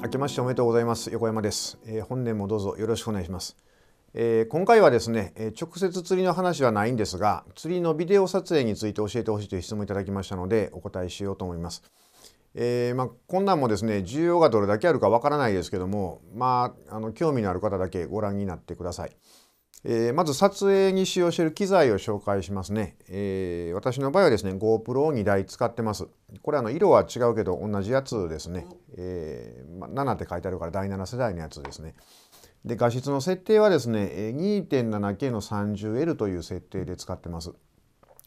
明けましておめでとうございます横山です、えー、本年もどうぞよろしくお願いします、えー、今回はですね、え直接釣りの話はないんですが釣りのビデオ撮影について教えてほしいという質問いただきましたのでお答えしようと思いますえー、まあ、こんもですね需要がどれだけあるかわからないですけどもまああの興味のある方だけご覧になってください。えー、まず撮影に使用している機材を紹介しますね、えー、私の場合はですね GoPro を2台使ってますこれあの色は違うけど同じやつですね、えー、ま7って書いてあるから第7世代のやつですねで画質の設定はですね 2.7K の 30L という設定で使ってます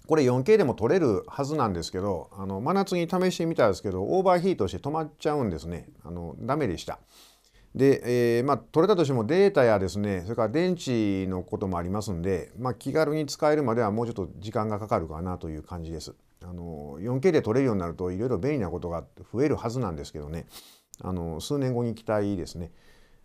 これ 4K でも撮れるはずなんですけどあの真夏に試してみたんですけどオーバーヒートして止まっちゃうんですねあのダメでしたで、えー、まあ、取れたとしてもデータやですねそれから電池のこともありますんで、まあ、気軽に使えるまではもうちょっと時間がかかるかなという感じです。あの 4K で取れるようになるといろいろ便利なことが増えるはずなんですけどねあの数年後に期待ですね。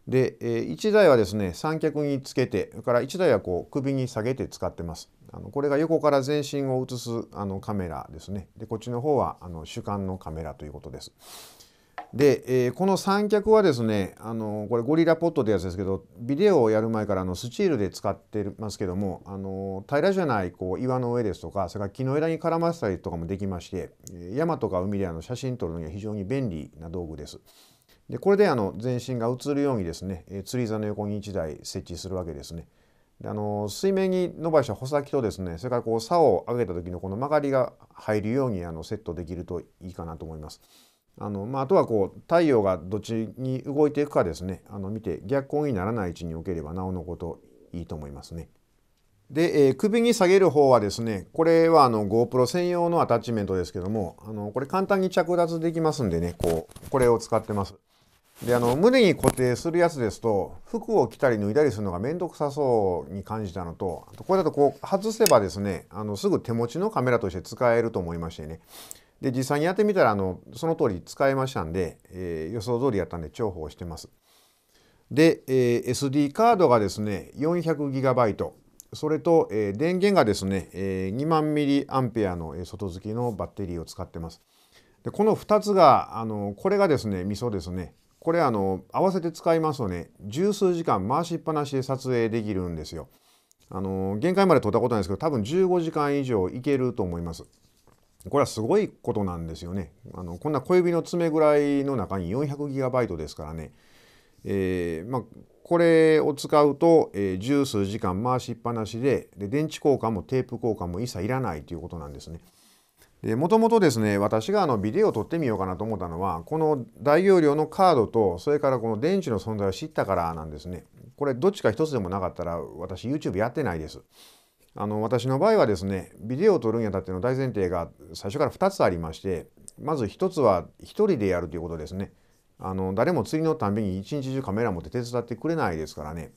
で、え1台はですね三脚につけてそれから1台はこう首に下げて使ってます。あのこれが横から全身を映すあのカメラですね。でこっちの方はあの主観のカメラということです。で、えー、この三脚はですねあのこれゴリラポットってやつですけどビデオをやる前からあのスチールで使ってますけどもあの平らじゃないこう岩の上ですとかそれから木の枝に絡ませたりとかもできまして山とか海であの写真撮るのには非常に便利な道具です。でこれであの全身が映るようにですね釣り座の横に1台設置するわけですね。あの水面に伸ばした穂先とですねそれからこう竿を上げた時のこの曲がりが入るようにあのセットできるといいかなと思います。あの、まあ、あとはこう太陽がどっちに動いていくかですねあの見て逆光にならない位置に置ければなおのこといいと思いますね。で、えー、首に下げる方はですねこれはあの GoPro 専用のアタッチメントですけどもあのこれ簡単に着脱できますんでねこうこれを使ってます。であの胸に固定するやつですと服を着たり脱いだりするのが面倒くさそうに感じたのとあとこれだとこう外せばですねあのすぐ手持ちのカメラとして使えると思いましてねで実際にやってみたらあのその通り使えましたんで、えー、予想通りやったんで重宝してます。で、えー、SD カードがですね 400GB それと、えー、電源がですね、えー、2万 mAh の外付きのバッテリーを使ってます。でこの2つがあのこれがですねみそですねこれあの合わせて使いますとね十数時間回しっぱなしで撮影できるんですよ。あの限界まで撮ったことないですけど多分15時間以上いけると思います。これはすごいことなんですよね。あのこんな小指の爪ぐらいの中に 400GB ですからね。えー、まあ、これを使うと、えー、十数時間回しっぱなしでで電池交換もテープ交換も一切いらないということなんですね。もともとですね私があのビデオを撮ってみようかなと思ったのはこの大容量のカードとそれからこの電池の存在を知ったからなんですね。これどっちか一つでもなかったら私 YouTube やってないです。あの私の場合はですねビデオを撮るにあたっての大前提が最初から2つありましてまず1つは1人でやるということですねあの誰も釣りのたんびに一日中カメラ持って手伝ってくれないですからね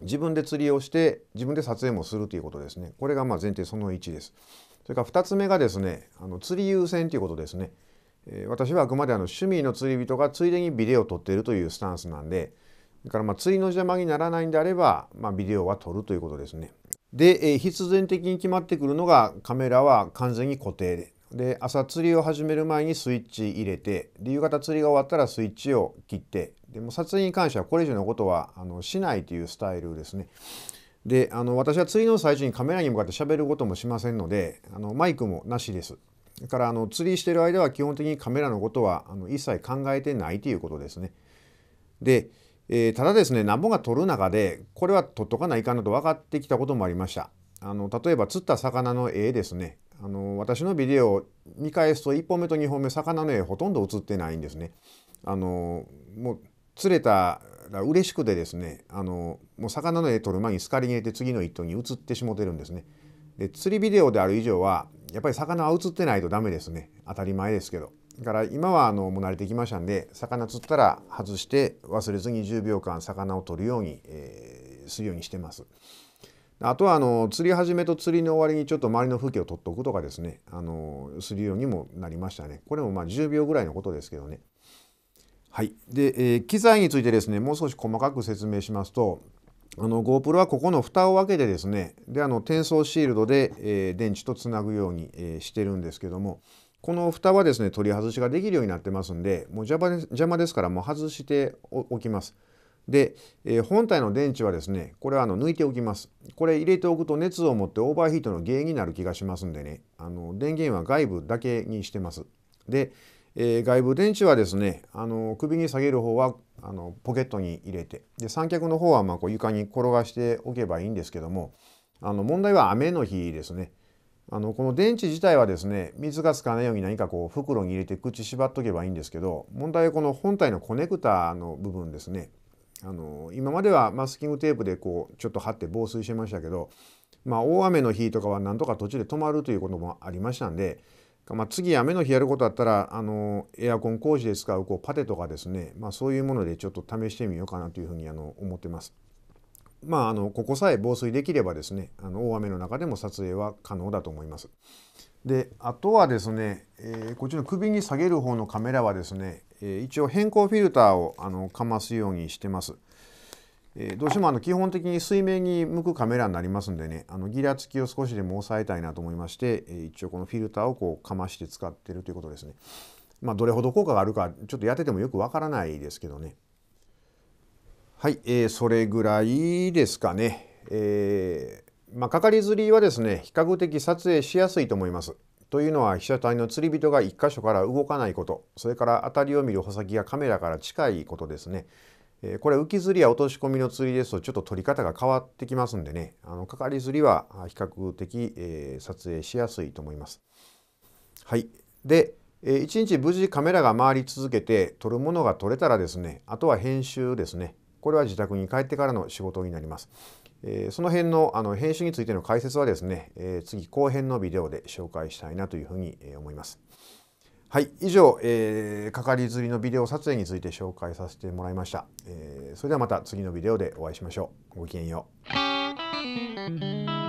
自分で釣りをして自分で撮影もするということですねこれがま前提その1ですそれから2つ目がですねあの釣り優先ということですね、えー、私はあくまであの趣味の釣り人がついでにビデオを撮っているというスタンスなんでだからま釣りの邪魔にならないんであれば、まあ、ビデオは撮るということですねで、え必然的に決まってくるのがカメラは完全に固定でで朝釣りを始める前にスイッチ入れてで夕方釣りが終わったらスイッチを切ってでも撮影に関してはこれ以上のことはあのしないというスタイルですね。であの私は釣りの最中にカメラに向かってしゃべることもしませんのであのマイクもなしです。だからあの釣りしてる間は基本的にカメラのことはあの一切考えてないということですね。で、えー、ただですねなんぼが取る中でこれは取っとかないかなと分かってきたこともありましたあの例えば釣った魚の絵ですねあの私のビデオを見返すと1本目と2本目魚の絵ほとんど映ってないんですねあのもう釣れたら嬉しくてですねあのもう魚の絵撮る前にスカリに入れて次の一頭に移ってしもてるんですねで釣りビデオである以上はやっぱり魚は映ってないとダメですね当たり前ですけどだから今はあのもう慣れてきましたんで魚釣ったら外して忘れずに10秒間魚を取るように、えー、するようにしてます。あとはあの釣り始めと釣りの終わりにちょっと周りの風景を取っとくとかですねあのするようにもなりましたね。これもまあ10秒ぐらいのことですけどね。はい、で、えー、機材についてですねもう少し細かく説明しますとあの GoPro はここの蓋を開けてですねであの転送シールドで、えー、電池とつなぐように、えー、してるんですけどもこの蓋はですね取り外しができるようになってますんでもう邪魔邪魔ですからもう外しておきます。で、えー、本体の電池はですねこれはあの抜いておきます。これ入れておくと熱を持ってオーバーヒートの原因になる気がしますんでねあの電源は外部だけにしてます。で、えー、外部電池はですねあの首に下げる方はあのポケットに入れてで三脚の方はまこう床に転がしておけばいいんですけどもあの問題は雨の日ですね。あのこの電池自体はですね水がつかないように何かこう袋に入れて口縛っとけばいいんですけど問題はこの本体のコネクタの部分ですねあの今まではマスキングテープでこうちょっと貼って防水してましたけど、まあ、大雨の日とかはなんとか途中で止まるということもありましたんで、まあ、次雨の日やることだったらあのエアコン工事で使うこうパテとかですね、まあ、そういうものでちょっと試してみようかなというふうにあの思ってます。まあ、あのここさえ防水できればですねあの大雨の中でも撮影は可能だと思います。であとはですね、えー、こっちの首に下げる方のカメラはですね、えー、一応変光フィルターをあのかますようにしてます。えー、どうしてもあの基本的に水面に向くカメラになりますんでねあのギラつきを少しでも抑えたいなと思いまして、え一応このフィルターをこうかまして使ってるということですね。まあ、どれほど効果があるかちょっとやっててもよくわからないですけどね。はい、えー、それぐらいですかね。えー、まあ、かかり釣りはですね、比較的撮影しやすいと思います。というのは被写体の釣り人が1箇所から動かないこと、それから当たりを見る穂先がカメラから近いことですね。えー、これ浮き釣りや落とし込みの釣りですとちょっと撮り方が変わってきますんでね、あのかかり釣りは比較的、えー、撮影しやすいと思います。はい。で、えー、1日無事カメラが回り続けて撮るものが撮れたらですね、あとは編集ですね。これは自宅に帰ってからの仕事になります。えー、その辺のあの編集についての解説はですね、えー、次後編のビデオで紹介したいなというふうに思います。はい、以上、えー、かかり釣りのビデオ撮影について紹介させてもらいました。えー、それではまた次のビデオでお会いしましょう。ごきげんよう。